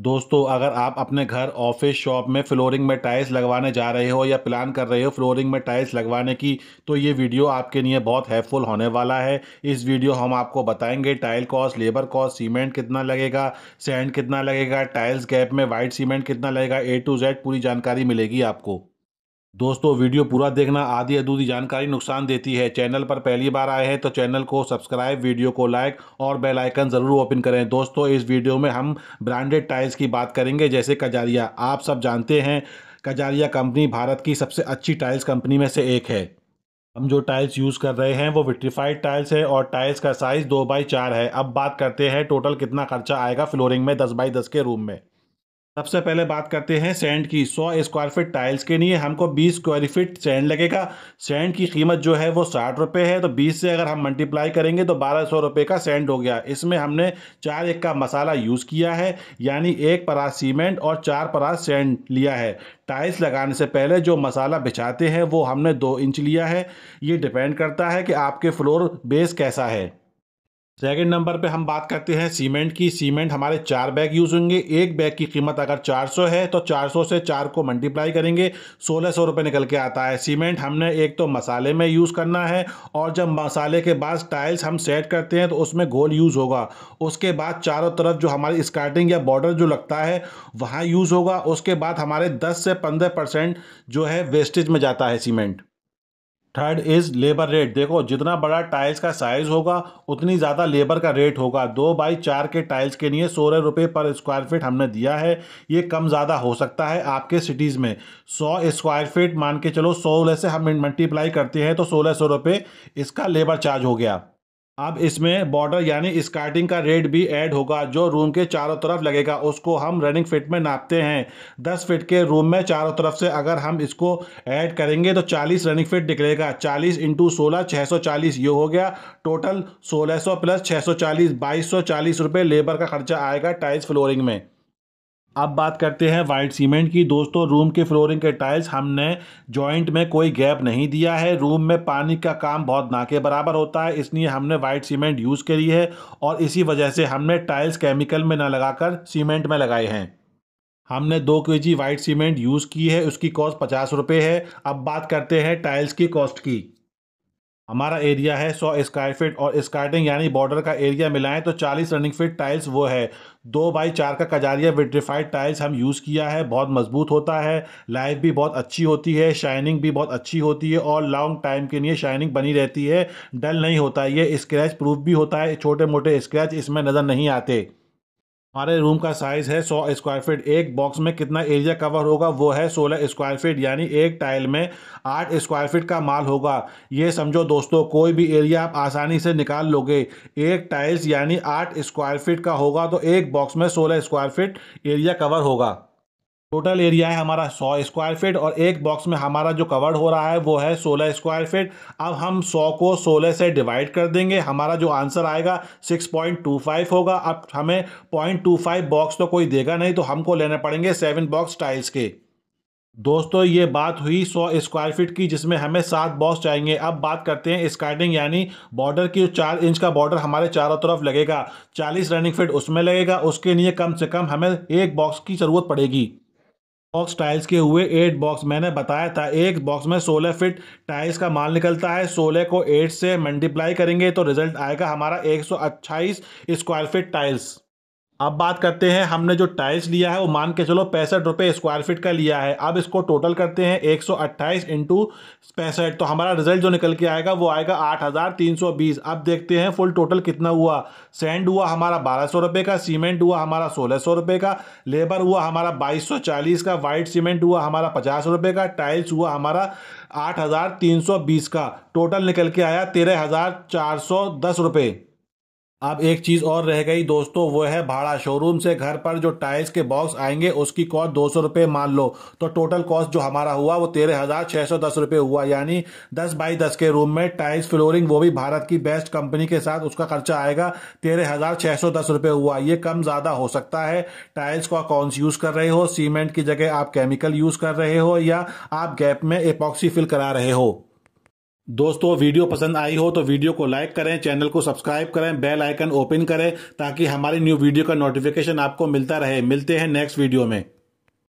दोस्तों अगर आप अपने घर ऑफिस शॉप में फ्लोरिंग में टाइल्स लगवाने जा रहे हो या प्लान कर रहे हो फ्लोरिंग में टाइल्स लगवाने की तो ये वीडियो आपके लिए बहुत हेल्पफुल होने वाला है इस वीडियो हम आपको बताएंगे tile cost labour cost cement कितना लगेगा सैंड कितना लगेगा टाइल्स गैप में वाइट सीमेंट कितना लगेगा ए टू जेड पूरी जानकारी मिलेगी आपको दोस्तों वीडियो पूरा देखना आधी अधूरी जानकारी नुकसान देती है चैनल पर पहली बार आए हैं तो चैनल को सब्सक्राइब वीडियो को लाइक और बेल आइकन ज़रूर ओपन करें दोस्तों इस वीडियो में हम ब्रांडेड टाइल्स की बात करेंगे जैसे कजारिया आप सब जानते हैं कजारिया कंपनी भारत की सबसे अच्छी टाइल्स कंपनी में से एक है हम जो टाइल्स यूज़ कर रहे हैं वो विट्रीफाइड टाइल्स है और टाइल्स का साइज़ दो बाई चार है अब बात करते हैं टोटल कितना खर्चा आएगा फ्लोरिंग में दस बाई दस के रूम में सबसे पहले बात करते हैं सैंड की 100 स्क्वायर फीट टाइल्स के लिए हमको 20 स्क्वायर फीट सैंड लगेगा सैंड की कीमत जो है वो साठ रुपये है तो 20 से अगर हम मल्टीप्लाई करेंगे तो बारह सौ रुपये का सैंड हो गया इसमें हमने चार एक का मसाला यूज़ किया है यानी एक परा सीमेंट और चार परा सैंड लिया है टाइल्स लगाने से पहले जो मसाला बिछाते हैं वो हमने दो इंच लिया है ये डिपेंड करता है कि आपके फ्लोर बेस कैसा है सेकेंड नंबर पे हम बात करते हैं सीमेंट की सीमेंट हमारे चार बैग यूज़ होंगे एक बैग की कीमत अगर 400 है तो 400 से चार को मल्टीप्लाई करेंगे सोलह सौ रुपये निकल के आता है सीमेंट हमने एक तो मसाले में यूज़ करना है और जब मसाले के बाद टाइल्स हम सेट करते हैं तो उसमें गोल यूज़ होगा उसके बाद चारों तरफ जो हमारी स्कार्टिंग या बॉर्डर जो लगता है वहाँ यूज़ होगा उसके बाद हमारे दस से पंद्रह जो है वेस्टेज में जाता है cement third is labour rate देखो जितना बड़ा टाइल्स का साइज होगा उतनी ज़्यादा लेबर का रेट होगा दो बाई चार के टाइल्स के लिए सोलह रुपये पर स्क्वायर फीट हमने दिया है ये कम ज़्यादा हो सकता है आपके सिटीज़ में सौ स्क्वायर फीट मान के चलो सोलह से हम मल्टीप्लाई करते हैं तो सोलह सौ रुपये इसका लेबर चार्ज हो गया अब इसमें बॉर्डर यानी स्कर्टिंग का रेट भी ऐड होगा जो रूम के चारों तरफ लगेगा उसको हम रनिंग फिट में नापते हैं 10 फिट के रूम में चारों तरफ से अगर हम इसको ऐड करेंगे तो 40 रनिंग फिट निकलेगा 40 इंटू सोलह छः ये हो गया टोटल 1600 प्लस 640 चालीस रुपये लेबर का खर्चा आएगा टाइल्स फ्लोरिंग में अब बात करते हैं वाइट सीमेंट की दोस्तों रूम के फ्लोरिंग के टाइल्स हमने जॉइंट में कोई गैप नहीं दिया है रूम में पानी का काम बहुत ना के बराबर होता है इसलिए हमने वाइट सीमेंट यूज़ करी है और इसी वजह से हमने टाइल्स केमिकल में ना लगाकर सीमेंट में लगाए हैं हमने दो के जी वाइट सीमेंट यूज़ की है उसकी कॉस्ट पचास रुपये है अब बात करते हैं टाइल्स की कॉस्ट की हमारा एरिया है सौ स्क्वायर फीट और स्कार्टिंग यानी बॉर्डर का एरिया मिलाएं तो 40 रनिंग फीट टाइल्स वो है दो बाई चार का कजारिया विट्रीफाइड टाइल्स हम यूज़ किया है बहुत मजबूत होता है लाइफ भी बहुत अच्छी होती है शाइनिंग भी बहुत अच्छी होती है और लॉन्ग टाइम के लिए शाइनिंग बनी रहती है डल नहीं होता ये स्क्रैच प्रूफ भी होता है छोटे मोटे स्क्रैच इसमें नज़र नहीं आते हमारे रूम का साइज़ है 100 स्क्वायर फीट एक बॉक्स में कितना एरिया कवर होगा वो है 16 स्क्वायर फीट यानी एक टाइल में 8 स्क्वायर फीट का माल होगा ये समझो दोस्तों कोई भी एरिया आप आसानी से निकाल लोगे एक टाइल्स यानी 8 स्क्वायर फीट का होगा तो एक बॉक्स में 16 स्क्वायर फीट एरिया कवर होगा टोटल एरिया है हमारा 100 स्क्वायर फीट और एक बॉक्स में हमारा जो कवर्ड हो रहा है वो है 16 स्क्वायर फीट अब हम 100 को 16 से डिवाइड कर देंगे हमारा जो आंसर आएगा 6.25 होगा अब हमें 0.25 बॉक्स तो कोई देगा नहीं तो हमको लेने पड़ेंगे सेवन बॉक्स टाइल्स के दोस्तों ये बात हुई 100 स्क्वायर फीट की जिसमें हमें सात बॉक्स चाहिए अब बात करते हैं स्कार्टिंग यानी बॉर्डर की चार इंच का बॉर्डर हमारे चारों तरफ लगेगा 40 रनिंग फीट उसमें लगेगा उसके लिए कम से कम हमें एक बॉक्स की ज़रूरत पड़ेगी बॉक्स टाइल्स के हुए एट बॉक्स मैंने बताया था एक बॉक्स में सोलह फिट टाइल्स का माल निकलता है सोलह को एट से मल्टीप्लाई करेंगे तो रिजल्ट आएगा हमारा एक सौ अट्ठाईस स्क्वायर फिट टाइल्स अब बात करते हैं हमने जो टाइल्स लिया है वो मान के चलो पैंसठ रुपये स्क्वायर फीट का लिया है अब इसको टोटल करते हैं एक सौ अट्ठाईस इंटू पैंसठ तो हमारा रिजल्ट जो निकल के आएगा वो आएगा आठ हज़ार तीन सौ बीस अब देखते हैं फुल टोटल कितना हुआ सेंड हुआ हमारा बारह सौ रुपये का सीमेंट हुआ हमारा सोलह सौ रुपये का लेबर हुआ हमारा बाईस सौ चालीस का वाइट सीमेंट हुआ हमारा पचास रुपये का टाइल्स हुआ हमारा आठ हज़ार तीन सौ बीस का टोटल निकल के आया तेरह हज़ार चार सौ दस रुपये अब एक चीज और रह गई दोस्तों वो है भाड़ा शोरूम से घर पर जो टाइल्स के बॉक्स आएंगे उसकी कॉस्ट दो सौ रुपये मान लो तो टोटल कॉस्ट जो हमारा हुआ वो तेरह हजार छह सौ दस रुपये हुआ यानी दस बाई दस के रूम में टाइल्स फ्लोरिंग वो भी भारत की बेस्ट कंपनी के साथ उसका खर्चा आएगा तेरह हजार छह सौ दस रुपये हुआ ये कम ज्यादा हो सकता है टाइल्स का कौन यूज कर रहे हो सीमेंट की जगह आप केमिकल यूज कर रहे हो या आप गैप में एपॉक्सी फिल करा रहे हो दोस्तों वीडियो पसंद आई हो तो वीडियो को लाइक करें चैनल को सब्सक्राइब करें बेल आइकन ओपन करें ताकि हमारी न्यू वीडियो का नोटिफिकेशन आपको मिलता रहे मिलते हैं नेक्स्ट वीडियो में